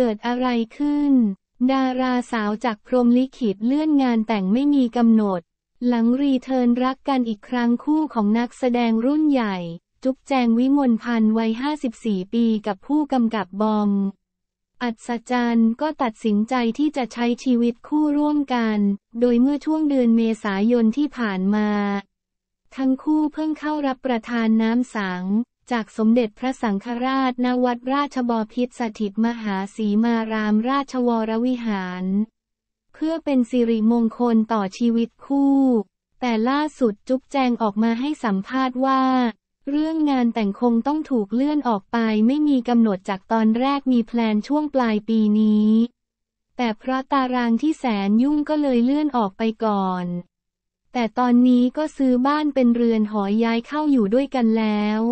เกิดอะไรขึ้น ดาราสาวจากพรมลิขิตเลื่อนงานแต่งไม่มีกำหนด หลังรีเทิร์นรักกันอีกครั้งคู่ของนักแสดงรุ่นใหญ่ จุ๊บแจงวิมลพันธ์วัย 54 ปีกับผู้กำกับบอม อัศจรรย์ก็ตัดสินใจที่จะใช้ชีวิตคู่ร่วมกัน โดยเมื่อช่วงเดือนเมษายนที่ผ่านมา ทั้งคู่เพิ่งเข้ารับประทานน้ำสังจากสมเด็จพระสังฆราชณวัดราชบพิษสถิตมหาสีมารามราชวรวิหาร เพื่อเป็นสิริมงคลต่อชีวิตคู่ แต่ล่าสุดจุ๊บแจงออกมาให้สัมภาษณ์ว่า เรื่องงานแต่งคงต้องถูกเลื่อนออกไปไม่มีกำหนดจากตอนแรกมีแพลนช่วงปลายปีนี้ แต่เพราะตารางที่แสนยุ่งก็เลยเลื่อนออกไปก่อน แต่ตอนนี้ก็ซื้อบ้านเป็นเรือนหอย้ายเข้าอยู่ด้วยกันแล้ว